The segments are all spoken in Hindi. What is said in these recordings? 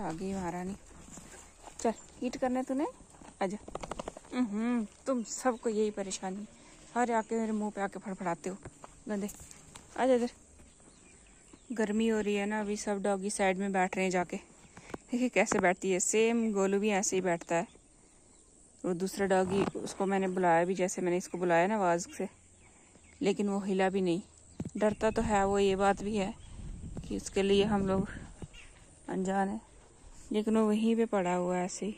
आ गई महारानी चल हीट करने तूने आजा हम्म तुम सबको यही परेशानी हर आके मेरे मुंह पे आके फड़फड़ाते हो गंदे आजा इधर गर्मी हो रही है ना अभी सब डॉगी साइड में बैठ रहे हैं जाके देखिए कैसे बैठती है सेम गोलू भी ऐसे ही बैठता है वो दूसरा डॉगी उसको मैंने बुलाया भी जैसे मैंने इसको बुलाया ना आवाज़ से लेकिन वो हिला भी नहीं डरता तो है वो ये बात भी है कि उसके लिए हम लोग अनजान हैं लेकिन वो वहीं पे पड़ा हुआ है ऐसे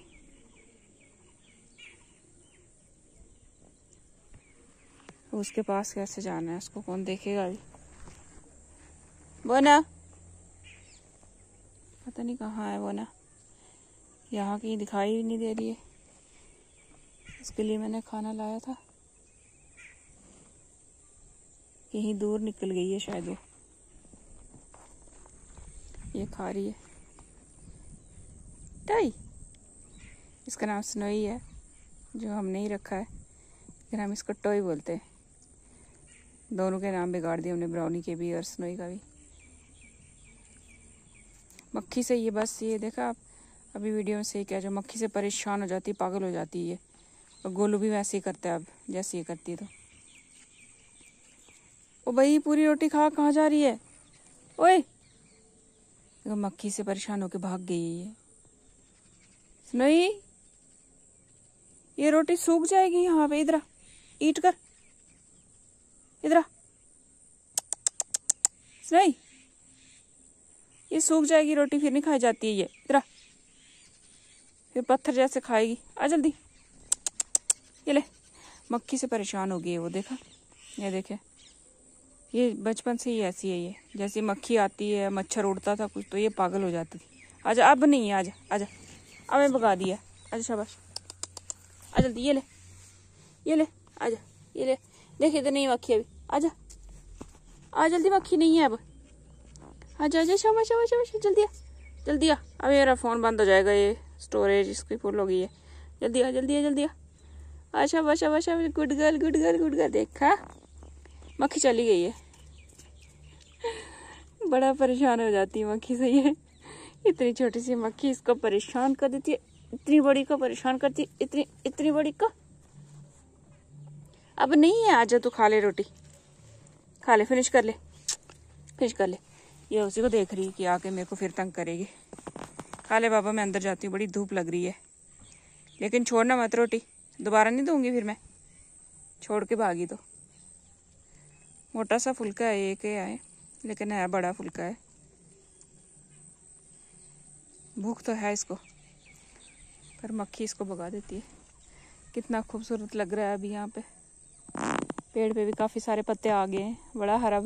उसके पास कैसे जाना है उसको कौन देखेगा वो ना पता नहीं कहाँ है वो ना यहाँ की दिखाई नहीं दे रही है उसके लिए मैंने खाना लाया था कहीं दूर निकल गई है शायद वो ये खा रही है टाई इसका नाम स्नोई है जो हमने ही रखा है लेकिन हम इसको टोई बोलते हैं दोनों के नाम बिगाड़ दिए हमने ब्राउनी के भी और स्नोई का भी मक्खी से ये बस ये देखा आप अभी वीडियो में सही क्या जो मक्खी से परेशान हो जाती है पागल हो जाती है ये और गोलू भी वैसे ही करता है अब जैसे ये करती है तो ओ भाई पूरी रोटी खा कहाँ जा रही है ओए मक्खी से परेशान होकर भाग गई है नहीं ये रोटी सूख जाएगी यहाँ पे इधर ईट कर इधर नहीं ये सूख जाएगी रोटी फिर नहीं खाई जाती है ये इधर फिर पत्थर जैसे खाएगी आ जल्दी ये ले मक्खी से परेशान हो गई है वो देखा ये देखे ये बचपन से ही ऐसी है ये जैसे मक्खी आती है मच्छर उड़ता था कुछ तो ये पागल हो जाती थी आजा अब नहीं है आजा आजा अब मैं पका दिया अच्छा शाबाश आ जल्दी ये ले ये ले आजा ये ले देख तो नहीं मक्खी अभी आजा आ जल्दी मक्खी नहीं है अब आजा आजा शाबाश शाबाश शाबाश जल्दी आ जल्दी आ अब मेरा फ़ोन बंद हो जाएगा ये स्टोरेज इसकी फुल हो गई है जल्दी आ जल्दी आ जल्दी आ अच्छा बस बस good girl good girl good girl देखा मक्खी चली गई है बड़ा परेशान हो जाती है मक्खी से ये इतनी छोटी सी मक्खी इसको परेशान कर देती है इतनी बड़ी को परेशान करती इतनी इतनी बड़ी को अब नहीं है आजा तू खा ले रोटी खा ले फिनिश कर ले फिनिश कर ले ये उसी को देख रही है कि आके मेरे को फिर तंग करेगी खा ले बाबा मैं अंदर जाती हूँ बड़ी धूप लग रही है लेकिन छोड़ना मत रोटी दोबारा नहीं दूंगी फिर मैं छोड़ के भागी तो मोटा सा फुलका है एक है लेकिन है बड़ा फुलका है भूख तो है इसको पर मक्खी इसको भगा देती है कितना खूबसूरत लग रहा है अभी यहाँ पे पेड़ पे भी काफ़ी सारे पत्ते आ गए हैं बड़ा हरा भरा